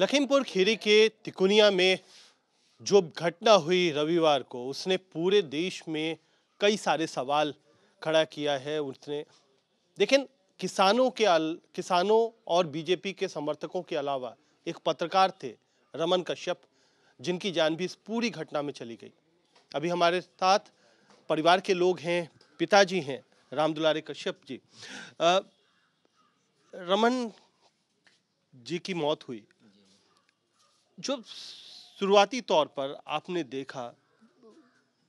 लखीमपुर खीरी के तिकुनिया में जो घटना हुई रविवार को उसने पूरे देश में कई सारे सवाल खड़ा किया है उसने लेकिन किसानों के अल, किसानों और बीजेपी के समर्थकों के अलावा एक पत्रकार थे रमन कश्यप जिनकी जान भी इस पूरी घटना में चली गई अभी हमारे साथ परिवार के लोग हैं पिताजी हैं राम दुलारे कश्यप जी आ, रमन जी की मौत हुई जो शुरुआती तौर पर आपने देखा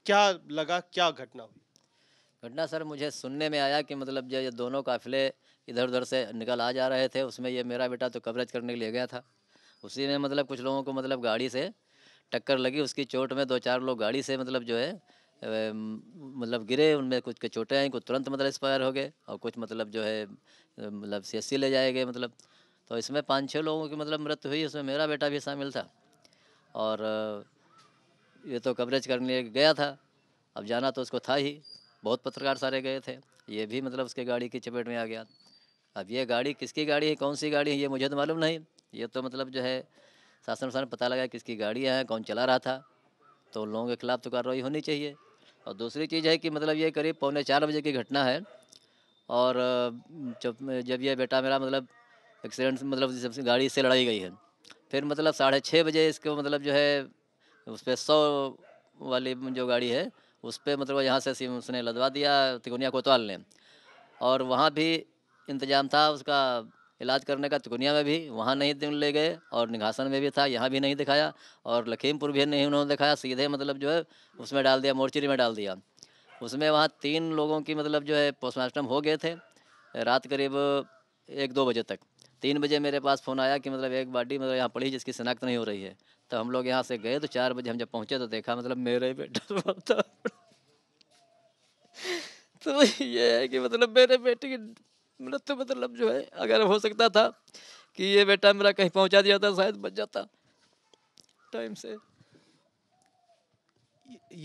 क्या लगा क्या घटना हुई घटना सर मुझे सुनने में आया कि मतलब जो ये दोनों काफिले इधर उधर से निकल आ जा रहे थे उसमें ये मेरा बेटा तो कवरेज करने के लिए गया था उसी में मतलब कुछ लोगों को मतलब गाड़ी से टक्कर लगी उसकी चोट में दो चार लोग गाड़ी से मतलब जो है मतलब गिरे उनमें कुछ के चोटें आई कुछ तुरंत मतलब एक्सपायर हो गए और कुछ मतलब जो है मतलब सी ले जाए गए मतलब तो इसमें पाँच छः लोगों की मतलब मृत्यु हुई इसमें मेरा बेटा भी शामिल था और ये तो कवरेज करने गया था अब जाना तो उसको था ही बहुत पत्रकार सारे गए थे ये भी मतलब उसके गाड़ी की चपेट में आ गया अब ये गाड़ी किसकी गाड़ी है कौन सी गाड़ी है ये मुझे तो मालूम नहीं ये तो मतलब जो है शासन वासन पता लगा किसकी गाड़ी है कौन चला रहा था तो उन लोगों के खिलाफ तो कार्रवाई होनी चाहिए और दूसरी चीज़ है कि मतलब ये करीब पौने चार बजे की घटना है और जब जब ये बेटा मेरा मतलब एक्सीडेंट मतलब जब गाड़ी से लड़ाई गई है फिर मतलब साढ़े छः बजे इसको मतलब जो है उस पर सौ वाली जो गाड़ी है उस पर मतलब यहाँ से उसने लदवा दिया तिकुनिया कोतवाल ने और वहाँ भी इंतजाम था उसका इलाज करने का तिकुनिया में भी वहाँ नहीं दिन ले गए और निघासन में भी था यहाँ भी नहीं दिखाया और लखीमपुर भी नहीं उन्होंने दिखाया सीधे मतलब जो है उसमें डाल दिया मोर्चरी में डाल दिया उसमें वहाँ तीन लोगों की मतलब जो है पोस्टमार्टम हो गए थे रात करीब एक दो बजे तक तीन बजे मेरे पास फ़ोन आया कि मतलब एक बाटी मतलब यहाँ पड़ी जिसकी शनाख्त नहीं हो रही है तो हम लोग यहाँ से गए तो चार बजे हम जब पहुँचे तो देखा मतलब मेरे बेटा तो ये है कि मतलब मेरे बेटे की मृत्यु मतलब जो है अगर हो सकता था कि ये बेटा मेरा कहीं पहुँचा दिया था शायद बच जाता टाइम से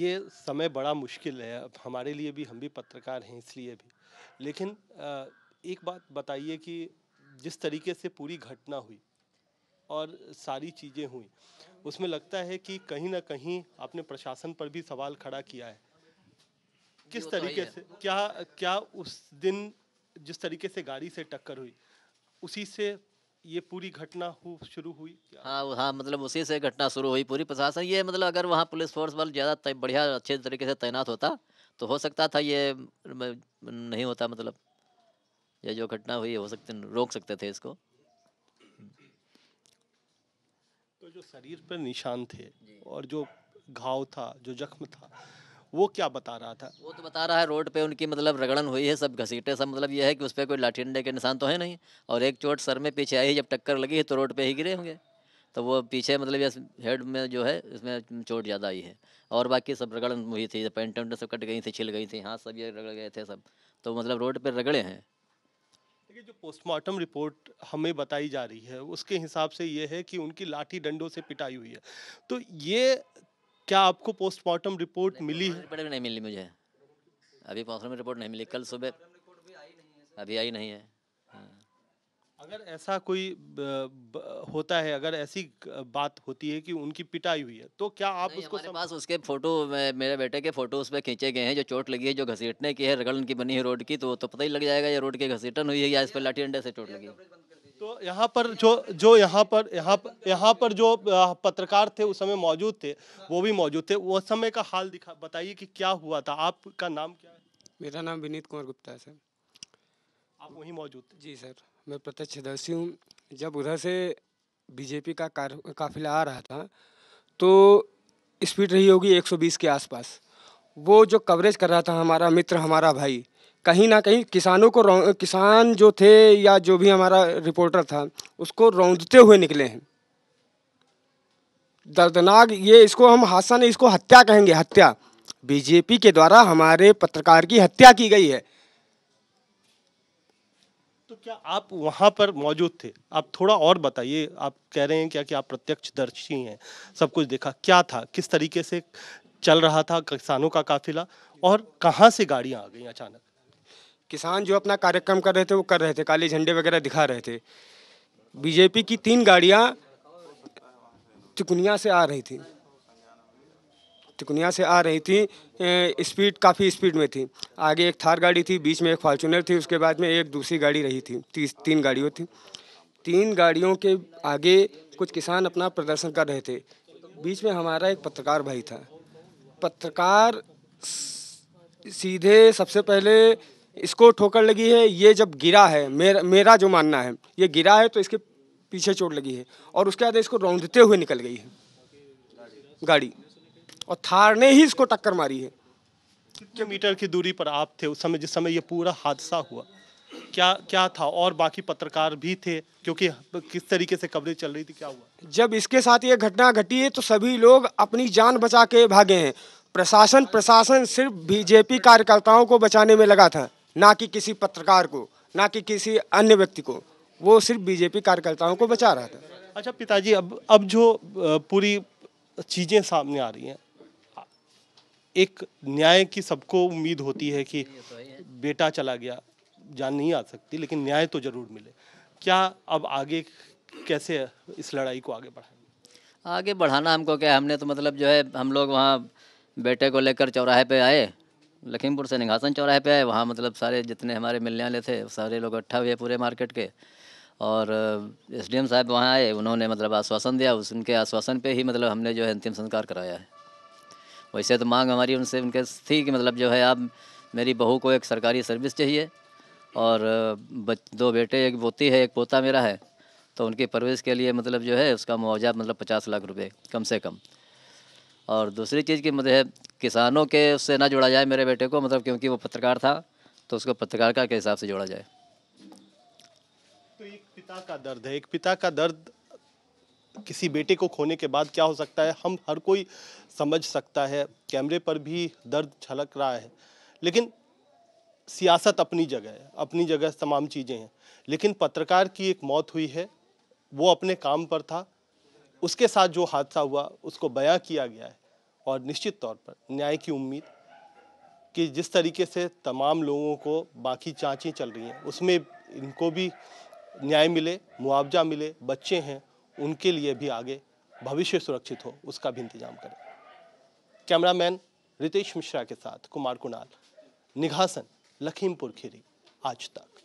ये समय बड़ा मुश्किल है अब हमारे लिए भी हम भी पत्रकार हैं इसलिए भी लेकिन एक बात बताइए कि जिस तरीके से पूरी घटना हुई और सारी चीज़ें हुई उसमें लगता है कि कहीं ना कहीं आपने प्रशासन पर भी सवाल खड़ा किया है किस तो तरीके से क्या क्या उस दिन जिस तरीके से गाड़ी से टक्कर हुई उसी से ये पूरी घटना हु शुरू हुई हाँ हाँ मतलब उसी से घटना शुरू हुई पूरी प्रशासन ये मतलब अगर वहाँ पुलिस फोर्स वाले ज़्यादा बढ़िया अच्छे तरीके से तैनात होता तो हो सकता था ये नहीं होता मतलब या जो घटना हुई हो सकते रोक सकते थे इसको तो जो शरीर पर निशान थे और जो घाव था जो जख्म था वो क्या बता रहा था वो तो बता रहा है रोड पे उनकी मतलब रगड़न हुई है सब घसीटे सब मतलब ये है कि उस पर कोई लाठी डंडे के निशान तो है नहीं और एक चोट सर में पीछे आई जब टक्कर लगी है तो रोड पे ही गिरे होंगे तो वो पीछे मतलब हेड में जो है इसमें चोट ज़्यादा आई है और बाकी सब रगड़न हुई थी पेंट वेंट सब कट गई थी छिल गई थी हाथ सब ये रगड़ गए थे सब तो मतलब रोड पर रगड़े हैं देखिए जो पोस्टमार्टम रिपोर्ट हमें बताई जा रही है उसके हिसाब से ये है कि उनकी लाठी डंडों से पिटाई हुई है तो ये क्या आपको पोस्टमार्टम रिपोर्ट मिली है रिपोर्ट नहीं मिली मुझे अभी पोस्टमार्टम रिपोर्ट नहीं मिली कल सुबह अभी आई नहीं है अगर ऐसा कोई होता है अगर ऐसी बात होती है कि उनकी पिटाई हुई है तो क्या आप उसको हमारे सम... पास उसके फोटो मेरे बेटे के फोटो उस पर खींचे गए हैं जो चोट लगी है जो घसीटने की है रगड़न की बनी है रोड की तो तो पता ही लग जाएगा ये रोड के घसीटन हुई है या इस पर लाठी अंडे से चोट लगी तो यहाँ पर जो जो यहाँ पर यहाँ पर यहाँ पर जो पत्रकार थे उस समय मौजूद थे वो भी मौजूद थे उस समय का हाल दिखा बताइए कि क्या हुआ था आपका नाम क्या है मेरा नाम विनीत कुमार गुप्ता है सर आप वहीं मौजूद थे जी सर मैं प्रत्यक्षदर्शी हूँ जब उधर से बीजेपी का कार काफिला आ रहा था तो स्पीड रही होगी 120 के आसपास वो जो कवरेज कर रहा था हमारा मित्र हमारा भाई कहीं ना कहीं किसानों को किसान जो थे या जो भी हमारा रिपोर्टर था उसको रौंदते हुए निकले हैं दर्दनाक ये इसको हम हादसा नहीं इसको हत्या कहेंगे हत्या बीजेपी के द्वारा हमारे पत्रकार की हत्या की गई है तो क्या आप वहाँ पर मौजूद थे आप थोड़ा और बताइए आप कह रहे हैं क्या कि आप प्रत्यक्षदर्शी हैं सब कुछ देखा क्या था किस तरीके से चल रहा था किसानों का काफिला और कहाँ से गाड़ियाँ आ गई अचानक किसान जो अपना कार्यक्रम कर रहे थे वो कर रहे थे काले झंडे वगैरह दिखा रहे थे बीजेपी की तीन गाड़ियाँ चुकनिया से आ रही थी तिकुनिया से आ रही थी स्पीड काफ़ी स्पीड में थी आगे एक थार गाड़ी थी बीच में एक फॉर्चूनर थी उसके बाद में एक दूसरी गाड़ी रही थी ती, तीन गाड़ियों थी तीन गाड़ियों के आगे कुछ किसान अपना प्रदर्शन कर रहे थे बीच में हमारा एक पत्रकार भाई था पत्रकार सीधे सबसे पहले इसको ठोकर लगी है ये जब गिरा है मेरा मेरा जो मानना है ये गिरा है तो इसके पीछे चोट लगी है और उसके बाद इसको रौंदते हुए निकल गई है गाड़ी और थार ने ही इसको टक्कर मारी है कितने मीटर की दूरी पर आप थे उस समय जिस समय ये पूरा हादसा हुआ क्या क्या था और बाकी पत्रकार भी थे क्योंकि किस तरीके से कवरेज चल रही थी क्या हुआ जब इसके साथ ये घटना घटी है तो सभी लोग अपनी जान बचा के भागे हैं प्रशासन प्रशासन सिर्फ बीजेपी कार्यकर्ताओं को बचाने में लगा था ना कि किसी पत्रकार को ना कि किसी अन्य व्यक्ति को वो सिर्फ बीजेपी कार्यकर्ताओं को बचा रहा था अच्छा पिताजी अब अब जो पूरी चीज़ें सामने आ रही हैं एक न्याय की सबको उम्मीद होती है कि तो बेटा चला गया जान नहीं आ सकती लेकिन न्याय तो जरूर मिले क्या अब आगे कैसे इस लड़ाई को आगे बढ़ाए आगे बढ़ाना हमको क्या हमने तो मतलब जो है हम लोग वहाँ बेटे को लेकर चौराहे पे आए लखीमपुर से निघासन चौराहे पे आए वहाँ मतलब सारे जितने हमारे मिलने वाले थे सारे लोग इकट्ठा हुए पूरे मार्केट के और एसडीएम साहब वहाँ आए उन्होंने मतलब आश्वासन दिया उस उनके आश्वासन पे ही मतलब हमने जो है अंतिम संस्कार कराया है वैसे तो मांग हमारी उनसे उनके थी कि मतलब जो है आप मेरी बहू को एक सरकारी सर्विस चाहिए और दो बेटे एक पोती है एक पोता मेरा है तो उनकी परवरिश के लिए मतलब जो है उसका मुआवजा मतलब पचास लाख रुपए कम से कम और दूसरी चीज़ की मतलब किसानों के उससे ना जोड़ा जाए मेरे बेटे को मतलब क्योंकि वो पत्रकार था तो उसको पत्रकार का के हिसाब से जोड़ा जाए तो एक पिता का दर्द है एक पिता का दर्द किसी बेटे को खोने के बाद क्या हो सकता है हम हर कोई समझ सकता है कैमरे पर भी दर्द झलक रहा है लेकिन सियासत अपनी जगह है अपनी जगह तमाम चीज़ें हैं लेकिन पत्रकार की एक मौत हुई है वो अपने काम पर था उसके साथ जो हादसा हुआ उसको बयां किया गया है और निश्चित तौर पर न्याय की उम्मीद कि जिस तरीके से तमाम लोगों को बाकी चाँचें चल रही हैं उसमें इनको भी न्याय मिले मुआवजा मिले बच्चे हैं उनके लिए भी आगे भविष्य सुरक्षित हो उसका भी इंतजाम करें कैमरामैन रितेश मिश्रा के साथ कुमार कुणाल निघासन लखीमपुर खीरी आज तक